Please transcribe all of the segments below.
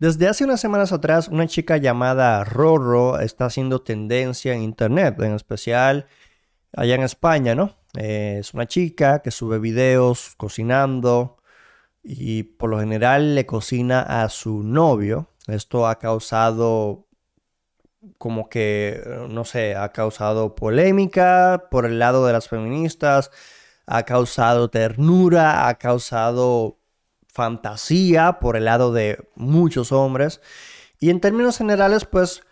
Desde hace unas semanas atrás, una chica llamada Rorro está haciendo tendencia en Internet, en especial allá en España, ¿no? Eh, es una chica que sube videos cocinando y por lo general le cocina a su novio. Esto ha causado como que, no sé, ha causado polémica por el lado de las feministas, ha causado ternura, ha causado fantasía por el lado de muchos hombres. Y en términos generales, pues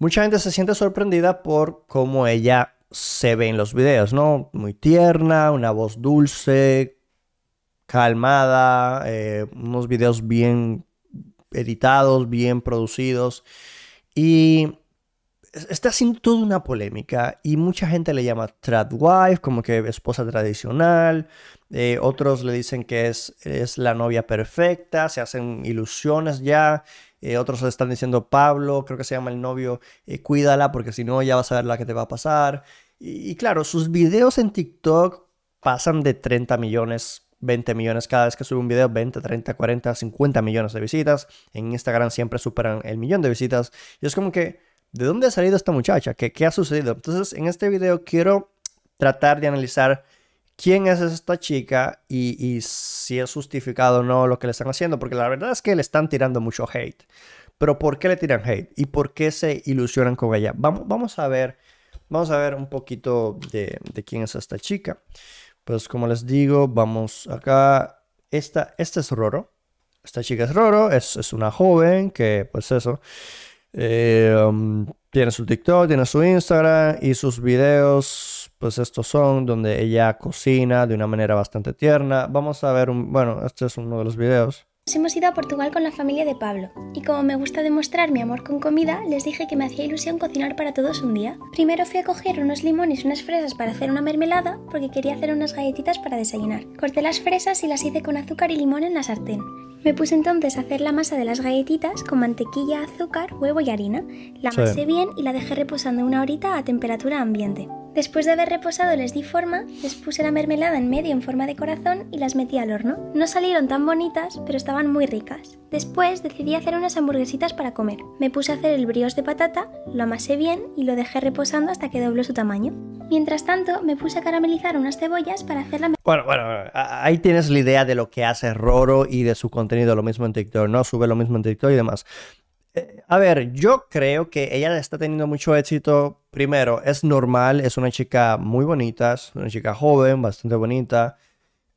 mucha gente se siente sorprendida por cómo ella se ve en los videos, ¿no? Muy tierna, una voz dulce, calmada, eh, unos videos bien editados, bien producidos. Y está haciendo toda una polémica y mucha gente le llama tradwife, como que esposa tradicional. Eh, otros le dicen que es, es la novia perfecta, se hacen ilusiones ya. Eh, otros le están diciendo Pablo, creo que se llama el novio, eh, cuídala porque si no ya vas a ver la que te va a pasar. Y, y claro, sus videos en TikTok pasan de 30 millones 20 millones cada vez que sube un video, 20, 30, 40, 50 millones de visitas. En Instagram siempre superan el millón de visitas. Y es como que, ¿de dónde ha salido esta muchacha? ¿Qué, ha sucedido? Entonces, en este video quiero tratar de analizar quién es esta chica y, si es justificado o no lo que le están haciendo, porque la verdad es que le están tirando mucho hate. Pero ¿por qué le tiran hate? ¿Y por qué se ilusionan con ella? Vamos, vamos a ver, vamos a ver un poquito de, quién es esta chica. Pues como les digo, vamos acá. Esta, es Roro. Esta chica es Roro, es, es una joven que, pues eso, eh, um, tiene su TikTok, tiene su Instagram y sus videos, pues estos son donde ella cocina de una manera bastante tierna. Vamos a ver, un, bueno, este es uno de los videos. Hemos ido a Portugal con la familia de Pablo y como me gusta demostrar mi amor con comida, les dije que me hacía ilusión cocinar para todos un día. Primero fui a coger unos limones y unas fresas para hacer una mermelada porque quería hacer unas galletitas para desayunar. Corté las fresas y las hice con azúcar y limón en la sartén. Me puse entonces a hacer la masa de las galletitas con mantequilla, azúcar, huevo y harina. La amasé bien y la dejé reposando una horita a temperatura ambiente. Después de haber reposado les di forma, les puse la mermelada en medio en forma de corazón y las metí al horno. No salieron tan bonitas, pero estaban muy ricas. Después decidí hacer unas hamburguesitas para comer. Me puse a hacer el brioche de patata, lo amasé bien y lo dejé reposando hasta que dobló su tamaño. Mientras tanto, me puse a caramelizar unas cebollas para hacer la... Bueno, bueno, ahí tienes la idea de lo que hace Roro y de su contenido, lo mismo en TikTok, ¿no? Sube lo mismo en TikTok y demás. Eh, a ver, yo creo que ella está teniendo mucho éxito. Primero, es normal, es una chica muy bonita, es una chica joven, bastante bonita.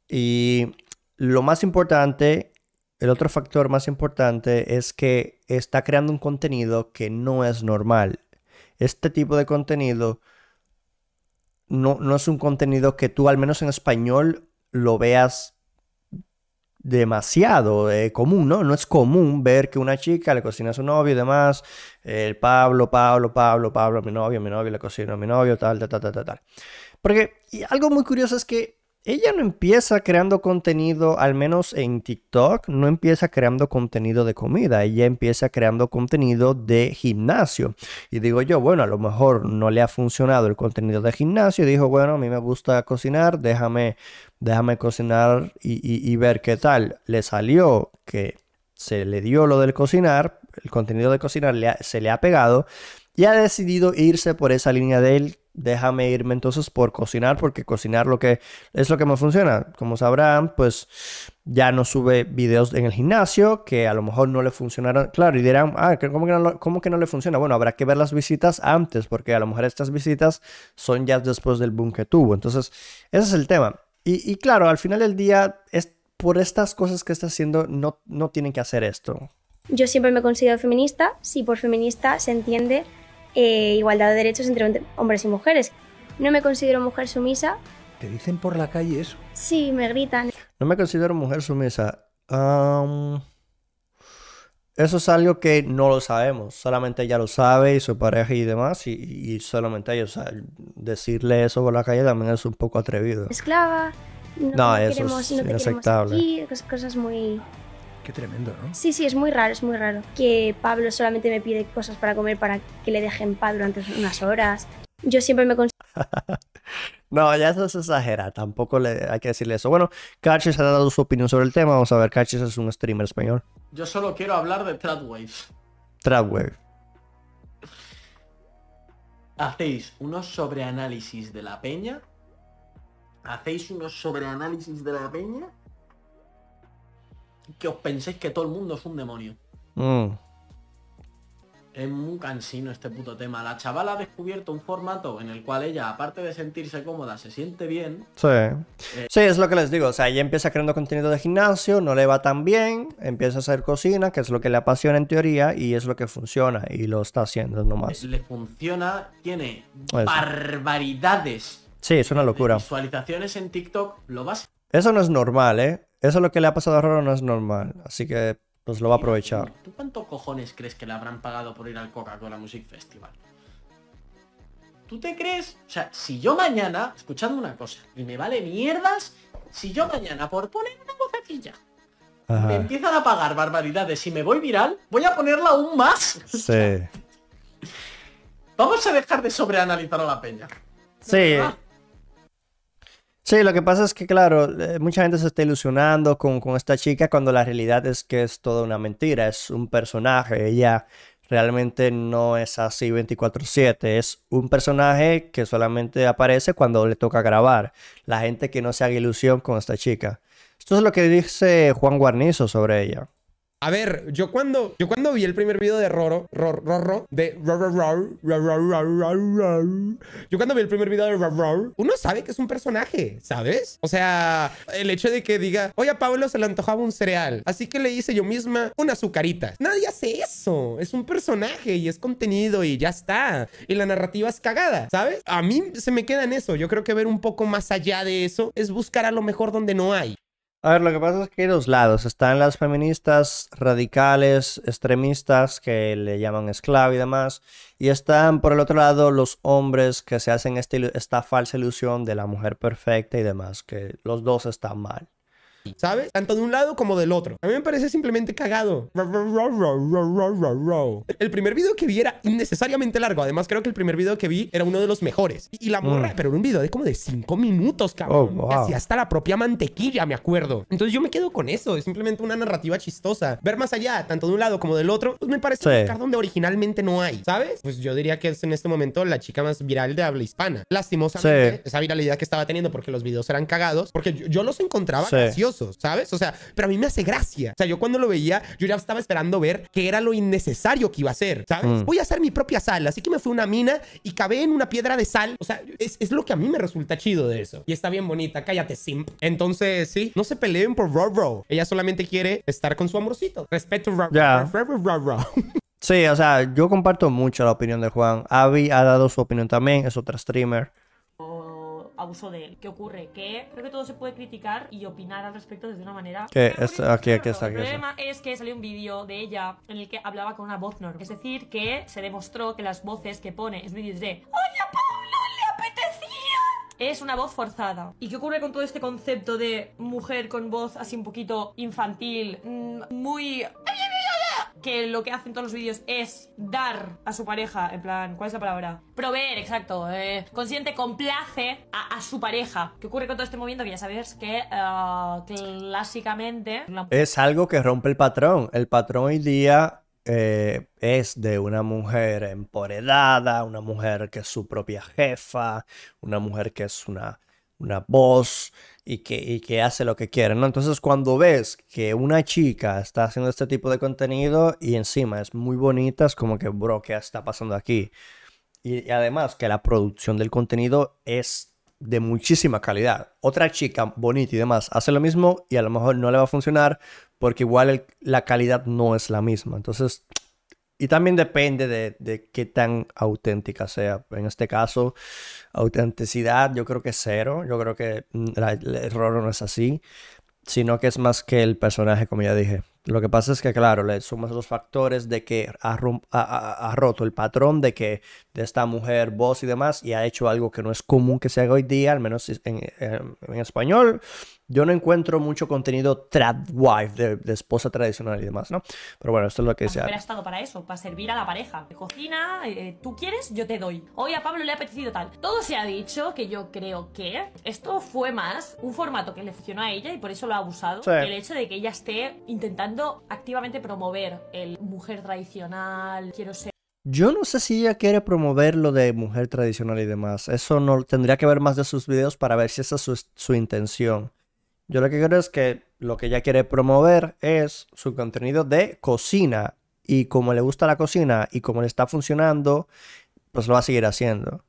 Y lo más importante, el otro factor más importante es que está creando un contenido que no es normal. Este tipo de contenido no, es un contenido que tú, al menos en español, lo veas demasiado eh, común, ¿no? No es común ver que una chica le cocina a su novio y demás, el Pablo, Pablo, Pablo, Pablo, mi novio, mi novio, le cocina a mi novio, tal, tal, tal, tal, tal. Porque y algo muy curioso es que ella no empieza creando contenido, al menos en TikTok, no empieza creando contenido de comida, ella empieza creando contenido de gimnasio. Y digo yo, bueno, a lo mejor no le ha funcionado el contenido de gimnasio. dijo, bueno, a mí me gusta cocinar, déjame, déjame cocinar y, ver qué tal. Le salió que se le dio lo del cocinar, el contenido de cocinar se le ha pegado y ha decidido irse por esa línea de él. Déjame irme entonces por cocinar, porque cocinar lo que es lo que me funciona. Como sabrán, pues ya no sube videos en el gimnasio que a lo mejor no le funcionaron. Claro, y dirán, ah, ¿cómo que, no, le funciona? Bueno, habrá que ver las visitas antes, porque a lo mejor estas visitas son ya después del boom que tuvo. Entonces, ese es el tema. Y, claro, al final del día, es, por estas cosas que está haciendo, no, no tienen que hacer esto. Yo siempre me considero feminista, si por feminista se entiende eh, igualdad de derechos entre hombres y mujeres. No me considero mujer sumisa. ¿Te dicen por la calle eso? Sí, me gritan. No me considero mujer sumisa. eso es algo que no lo sabemos. Solamente ella lo sabe y su pareja y demás. Y, solamente ella. decirle eso por la calle también es un poco atrevido. Esclava. No, no eso es inaceptable. cosas muy Qué tremendo, ¿no? Sí, sí, es muy raro, es muy raro. Que Pablo solamente me pide cosas para comer para que le dejen en paz durante unas horas. Yo siempre me No, ya eso se exagera, tampoco hay que decirle eso. Bueno, Carches ha dado su opinión sobre el tema, vamos a ver, Carches es un streamer español. Yo solo quiero hablar de Tradwave. Tradwave. Hacéis unos sobreanálisis de la peña, hacéis unos sobreanálisis de la peña que os penséis que todo el mundo es un demonio. Mm. Es muy cansino este puto tema. La chavala ha descubierto un formato en el cual ella, aparte de sentirse cómoda, se siente bien. Sí. Eh, sí, es lo que les digo. O sea, ella empieza creando contenido de gimnasio, no le va tan bien, empieza a hacer cocina, que es lo que le apasiona en teoría y es lo que funciona y lo está haciendo nomás. Le funciona, tiene pues. barbaridades. Sí, es una locura. Visualizaciones en TikTok, lo vas. Eso no es normal, ¿eh? Eso lo que le ha pasado a Roro no es normal, así que pues lo va a aprovechar. ¿Tú cuántos cojones crees que le habrán pagado por ir al Coca-Cola Music Festival? ¿Tú te crees? O sea, si yo mañana, escuchando una cosa, y me vale mierdas, si yo mañana por poner una bocetilla me empiezan a pagar barbaridades y me voy viral, voy a ponerla aún más. Sí. Vamos a dejar de sobreanalizar a la peña. Sí. Sí, lo que pasa es que, claro, eh, mucha gente se está ilusionando con, esta chica cuando la realidad es que es toda una mentira, es un personaje, ella realmente no es así 24/7, es un personaje que solamente aparece cuando le toca grabar, la gente que no se haga ilusión con esta chica. Esto es lo que dice Juan Guarnizo sobre ella. A ver, yo cuando, yo cuando vi el primer video de Roro, Roro, de Roro, yo cuando vi el primer video de Roro, uno sabe que es un personaje, ¿sabes? O sea, el hecho de que diga, oye, a Pablo se le antojaba un cereal, así que le hice yo misma una azucarita. Nadie hace eso, es un personaje y es contenido y ya está. Y la narrativa es cagada, ¿sabes? A mí se me queda en eso, yo creo que ver un poco más allá de eso es buscar a lo mejor donde no hay. A ver, lo que pasa es que hay dos lados. Están las feministas radicales, extremistas, que le llaman esclavo y demás. Y están, por el otro lado, los hombres que se hacen esta falsa ilusión de la mujer perfecta y demás, que los dos están mal. ¿sabes? Tanto de un lado como del otro. A mí me parece simplemente cagado. El primer video que vi era innecesariamente largo. Además, creo que el primer video que vi era uno de los mejores. Y, la morra, mm. pero era un video de como de 5 minutos, cabrón. Oh, hasta la propia mantequilla, me acuerdo. Entonces yo me quedo con eso. Es simplemente una narrativa chistosa. Ver más allá, tanto de un lado como del otro, pues me parece un buscar donde originalmente no hay, ¿sabes? Pues yo diría que es en este momento la chica más viral de habla hispana. Lastimosamente, esa viralidad que estaba teniendo porque los videos eran cagados, porque yo, los encontraba sí. ¿sabes? O sea, pero a mí me hace gracia. O sea, yo cuando lo veía, yo ya estaba esperando ver qué era lo innecesario que iba a hacer, ¿sabes? Mm. Voy a hacer mi propia sal, así que me fui a una mina y cabé en una piedra de sal. O sea, es, lo que a mí me resulta chido de eso. Y está bien bonita, cállate, simp. Entonces, sí, no se peleen por Roro. Ella solamente quiere estar con su amorcito. Respeto, Roro. Yeah. Sí, o sea, yo comparto mucho la opinión de Juan. Abby ha dado su opinión también, es otra streamer abuso de él. ¿Qué ocurre? Que creo que todo se puede criticar y opinar al respecto desde una manera... Que aquí, aquí está, El problema es que salió un vídeo de ella en el que hablaba con una voz normal. Es decir, que se demostró que las voces que pone es vídeos de ¡Oye, Pablo, le apetecía! es una voz forzada. ¿Y qué ocurre con todo este concepto de mujer con voz así un poquito infantil, mm, muy que lo que hacen todos los vídeos es dar a su pareja, en plan, ¿cuál es la palabra? Proveer, exacto. Eh, consciente, complace a, su pareja. ¿Qué ocurre con todo este movimiento? Que ya sabéis que ah, clásicamente... Es algo que rompe el patrón. El patrón hoy día eh, es de una mujer empoderada, una mujer que es su propia jefa, una mujer que es una, una voz y que, y que hace lo que quiere, ¿no? Entonces cuando ves que una chica está haciendo este tipo de contenido y encima es muy bonita, es como que, bro, ¿qué está pasando aquí? Y, además que la producción del contenido es de muchísima calidad. Otra chica bonita y demás hace lo mismo y a lo mejor no le va a funcionar porque igual la calidad no es la misma. Entonces y también depende de, qué tan auténtica sea. En este caso, autenticidad yo creo que es cero. Yo creo que mm, el error no es así, sino que es más que el personaje, como ya dije. Lo que pasa es que, claro, le sumas los factores de que ha, roto el patrón de que de esta mujer, voz y demás, y ha hecho algo que no es común que se haga hoy día, al menos en, en español, yo no encuentro mucho contenido tradwife de, de, esposa tradicional y demás, ¿no? Pero bueno, esto es lo que se ha estado para eso, para servir a la pareja. Cocina, eh, tú quieres, yo te doy. Hoy a Pablo le ha apetecido tal. Todo se ha dicho que yo creo que esto fue más un formato que le funcionó a ella y por eso lo ha abusado. El hecho de que ella esté intentando activamente promover el mujer tradicional, quiero ser. Yo no sé si ella quiere promover lo de mujer tradicional y demás. Eso no tendría que ver más de sus videos para ver si esa es su, su intención. Yo lo que creo es que lo que ella quiere promover es su contenido de cocina. Y como le gusta la cocina y como le está funcionando, pues lo va a seguir haciendo.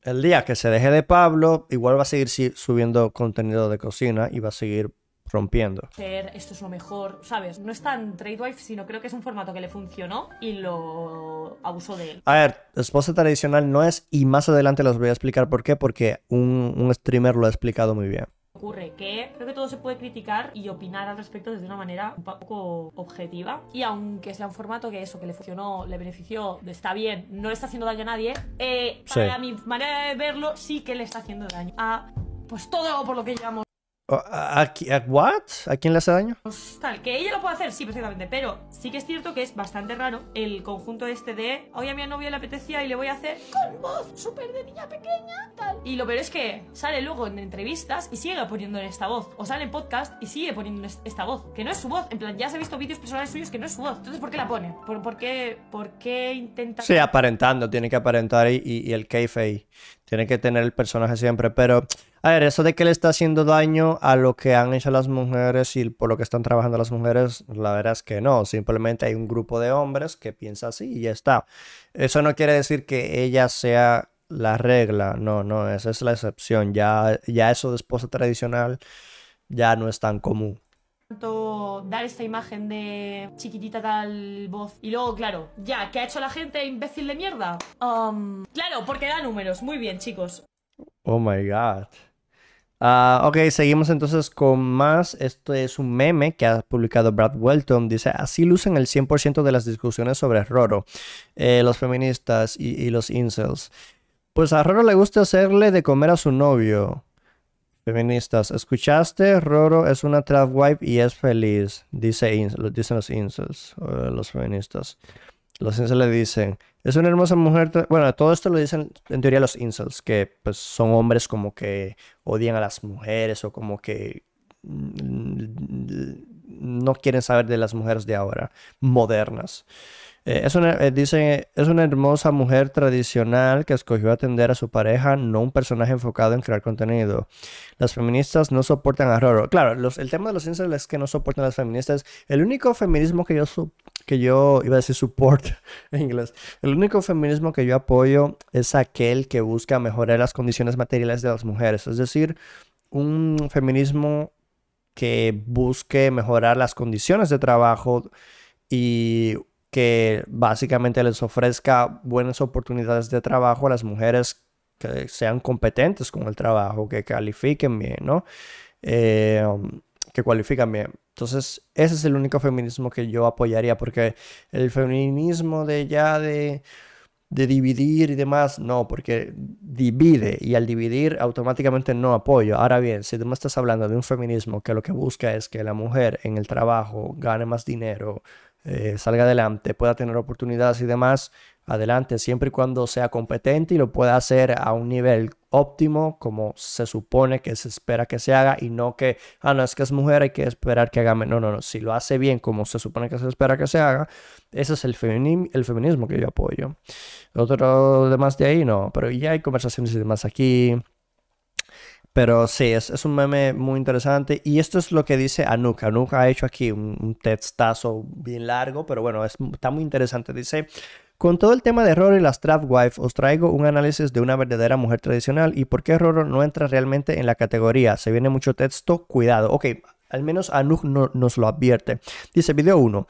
El día que se deje de Pablo, igual va a seguir subiendo contenido de cocina y va a seguir rompiendo. Esto es lo mejor, ¿sabes? No es tan Tradewife, sino creo que es un formato que le funcionó y lo abusó de él. A ver, esposa tradicional no es, y más adelante les voy a explicar por qué, porque un streamer lo ha explicado muy bien ocurre que creo que todo se puede criticar y opinar al respecto desde una manera un poco objetiva. Y aunque sea un formato que eso, que le funcionó, le benefició, está bien, no le está haciendo daño a nadie, eh, para mi manera de verlo sí que le está haciendo daño a pues todo por lo que llevamos ¿A, ¿A quién le hace daño? tal, que ella lo puede hacer, sí, perfectamente. Pero sí que es cierto que es bastante raro el conjunto este de hoy a mi novia le apetecía y le voy a hacer con voz súper de niña pequeña, tal. Y lo peor es que sale luego en entrevistas y sigue poniendo esta voz. O sale en podcast y sigue poniendo esta voz. Que no es su voz. En plan, ya se ha visto vídeos personales suyos que no es su voz. Entonces, ¿por qué la pone? ¿Por, qué, por intenta...? Sí, aparentando. Tiene que aparentar y, y, el el ahí. Tiene que tener el personaje siempre, pero... A ver, eso de que le está haciendo daño a lo que han hecho las mujeres y por lo que están trabajando las mujeres, la verdad es que no. Simplemente hay un grupo de hombres que piensa así y ya está. Eso no quiere decir que ella sea la regla, no, no, esa es la excepción. Ya, ya eso de esposa tradicional ya no es tan común tanto dar esta imagen de chiquitita tal voz. Y luego, claro, ya, ¿qué ha hecho la gente imbécil de mierda? Um, claro, porque da números. Muy bien, chicos. Oh my god. Ah, ok, seguimos entonces con más. Esto es un meme que ha publicado Brad Welton. Dice, así lucen el 100% de las discusiones sobre Roro, eh, los feministas y, los incels. Pues a Roro le gusta hacerle de comer a su novio. Feministas, ¿escuchaste? Roro es una trap wife y es feliz, dice dicen los incels, eh, los feministas los incels le dicen, es una hermosa mujer. Bueno, todo esto lo dicen en teoría los incels, que pues, son hombres como que odian a las mujeres o como que mm, no quieren saber de las mujeres de ahora, modernas. Eh, es una, eh, dicen, es una hermosa mujer tradicional que escogió atender a su pareja, no un personaje enfocado en crear contenido. Las feministas no soportan a Roro. Claro, los, el tema de los incels es que no soportan a las feministas. El único feminismo que yo que yo iba a decir support en inglés. El único feminismo que yo apoyo es aquel que busca mejorar las condiciones materiales de las mujeres, es decir, un feminismo que busque mejorar las condiciones de trabajo y que básicamente les ofrezca buenas oportunidades de trabajo a las mujeres que sean competentes con el trabajo, que califiquen bien, ¿no? Eh, um, que cualifican bien. Entonces, ese es el único feminismo que yo apoyaría, porque el feminismo de ya de, de dividir y demás, no, porque divide y al dividir automáticamente no apoyo. Ahora bien, si tú me estás hablando de un feminismo que lo que busca es que la mujer en el trabajo gane más dinero, eh, salga adelante, pueda tener oportunidades y demás, adelante, siempre y cuando sea competente y lo pueda hacer a un nivel óptimo como se supone que se espera que se haga y no que, ah, no, es que es mujer, hay que esperar que haga, no, no, no, si lo hace bien como se supone que se espera que se haga, ese es el, el feminismo que yo apoyo. Otro demás de ahí no, pero ya hay conversaciones y demás aquí, pero sí, es, es, un meme muy interesante. Y esto es lo que dice Anuka nunca ha hecho aquí un, textazo bien largo, pero bueno, es, está muy interesante. Dice, con todo el tema de Roro y las Trap Wife, os traigo un análisis de una verdadera mujer tradicional y por qué Roro no entra realmente en la categoría. Se viene mucho texto, cuidado. Ok, al menos Anuk nos lo advierte. Dice video 1,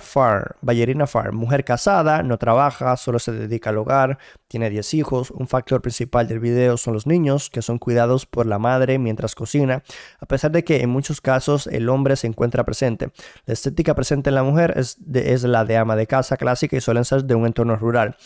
Far, Ballerina Far, mujer casada, no trabaja, solo se dedica al hogar, tiene 10 hijos, un factor principal del video son los niños, que son cuidados por la madre mientras cocina, a pesar de que en muchos casos el hombre se encuentra presente. La estética presente en la mujer es, es la de ama de casa clásica y suelen ser de un entorno rural.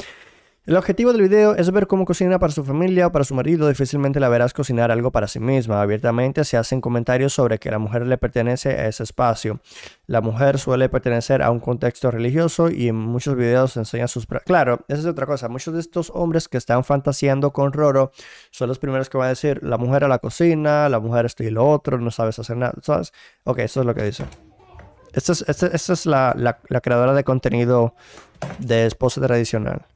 El objetivo del video es ver cómo cocina para su familia o para su marido, difícilmente la verás cocinar algo para sí misma. Abiertamente se hacen comentarios sobre que la mujer le pertenece a ese espacio. La mujer suele pertenecer a un contexto religioso y en muchos videos enseña sus... Claro, esa es otra cosa. Muchos de estos hombres que están fantaseando con Roro son los primeros que van a decir, la mujer a la cocina, la mujer esto y lo otro, no sabes hacer nada, ¿sabes? Ok, eso es lo que dice. Esta es, la creadora de contenido de esposa tradicional.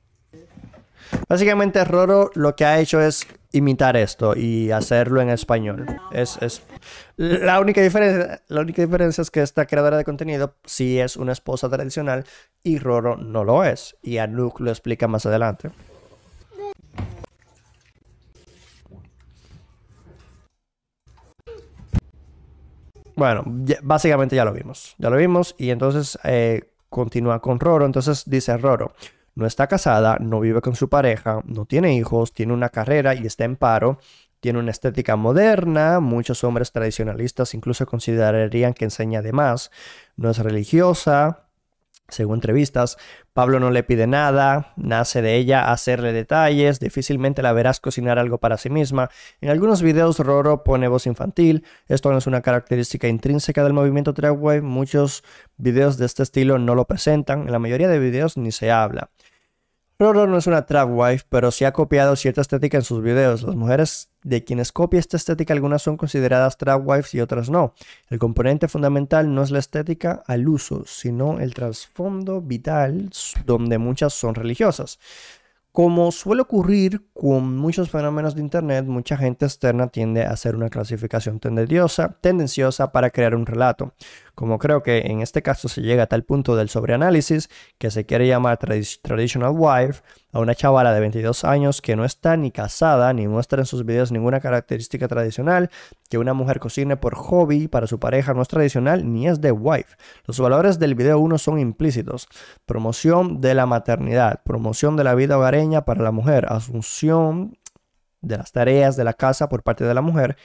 Básicamente Roro lo que ha hecho es imitar esto y hacerlo en español. Es, La, única diferencia, la única diferencia es que esta creadora de contenido sí es una esposa tradicional y Roro no lo es. Y Anouk lo explica más adelante. Bueno, básicamente ya lo vimos. Ya lo vimos y entonces eh, continúa con Roro. Entonces dice Roro no está casada, no vive con su pareja, no tiene hijos, tiene una carrera y está en paro. Tiene una estética moderna, muchos hombres tradicionalistas incluso considerarían que enseña de más, no es religiosa, según entrevistas, Pablo no le pide nada, nace de ella hacerle detalles, difícilmente la verás cocinar algo para sí misma. En algunos videos Roro pone voz infantil, esto no es una característica intrínseca del movimiento Dragway, muchos videos de este estilo no lo presentan, en la mayoría de videos ni se habla. Roro no es una trap wife, pero sí ha copiado cierta estética en sus videos. Las mujeres de quienes copia esta estética, algunas son consideradas trap wives y otras no. El componente fundamental no es la estética al uso, sino el trasfondo vital, donde muchas son religiosas. Como suele ocurrir con muchos fenómenos de Internet, mucha gente externa tiende a hacer una clasificación tendenciosa, tendenciosa para crear un relato. Como creo que en este caso se llega a tal punto del sobreanálisis que se quiere llamar traditional wife a una chavala de 22 años que no está ni casada ni muestra en sus videos ninguna característica tradicional, que una mujer cocine por hobby para su pareja no es tradicional ni es de wife. Los valores del video 1 son implícitos. Promoción de la maternidad, promoción de la vida hogareña para la mujer, asunción de las tareas de la casa por parte de la mujer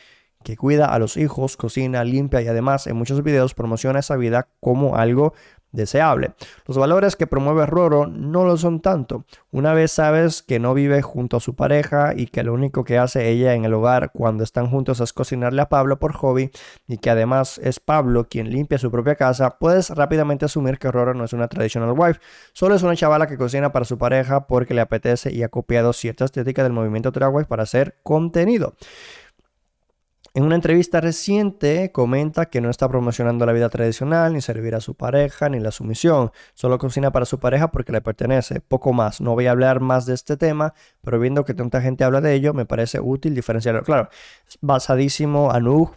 que cuida a los hijos, cocina, limpia y además en muchos videos promociona esa vida como algo deseable. Los valores que promueve Roro no lo son tanto. Una vez sabes que no vive junto a su pareja y que lo único que hace ella en el hogar cuando están juntos es cocinarle a Pablo por hobby y que además es Pablo quien limpia su propia casa, puedes rápidamente asumir que Roro no es una tradicional wife, solo es una chavala que cocina para su pareja porque le apetece y ha copiado cierta estética del movimiento Tragway para hacer contenido. En una entrevista reciente comenta que no está promocionando la vida tradicional, ni servir a su pareja, ni la sumisión. Solo cocina para su pareja porque le pertenece. Poco más. No voy a hablar más de este tema, pero viendo que tanta gente habla de ello, me parece útil diferenciarlo. Claro, basadísimo Anuj.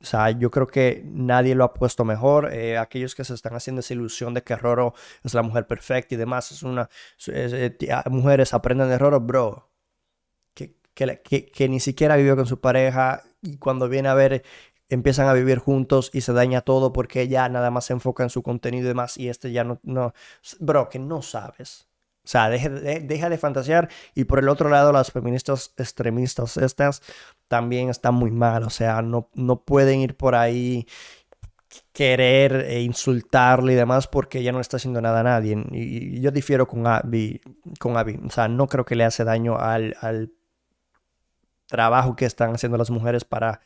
O sea, yo creo que nadie lo ha puesto mejor. Eh, aquellos que se están haciendo esa ilusión de que Roro es la mujer perfecta y demás, es una... Eh, ah, mujeres aprenden de Roro, bro que, ni siquiera vivió con su pareja y cuando viene a ver empiezan a vivir juntos y se daña todo porque ella nada más se enfoca en su contenido y demás y este ya no, no, bro, que no sabes. O sea, deja de, deja de fantasear y por el otro lado las feministas extremistas estas también están muy mal, o sea, no, no pueden ir por ahí querer e insultarle y demás porque ya no está haciendo nada a nadie. Y yo difiero con Abby, con Abby. o sea, no creo que le hace daño al trabajo que están haciendo las mujeres para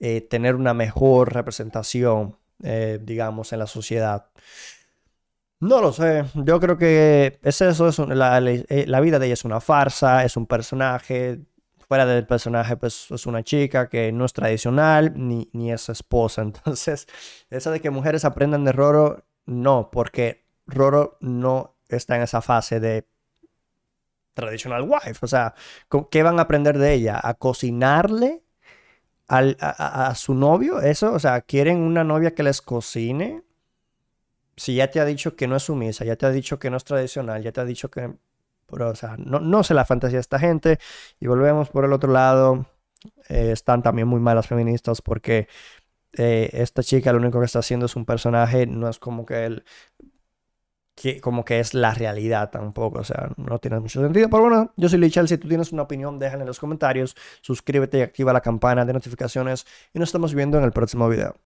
eh, tener una mejor representación, eh, digamos, en la sociedad. No lo sé, yo creo que es eso, es eh, la, vida de ella es una farsa, es un personaje, fuera del personaje pues es una chica que no es tradicional ni, ni es esposa, entonces esa de que mujeres aprendan de Roro, no, porque Roro no está en esa fase de traditional wife. O sea, ¿qué van a aprender de ella? ¿A cocinarle a, su novio? ¿Eso? O sea, ¿quieren una novia que les cocine? Si ya te ha dicho que no es sumisa, ya te ha dicho que no es tradicional, ya te ha dicho que... o sea, no, no la fantasía esta gente. Y volvemos por el otro lado. Eh, están también muy malas feministas porque eh, esta chica lo único que está haciendo es un personaje, no es como que él que como que es la realidad tampoco, o sea, no tiene mucho sentido. Pero bueno, yo soy Lichal, si tú tienes una opinión, déjala en los comentarios, suscríbete y activa la campana de notificaciones y nos estamos viendo en el próximo video.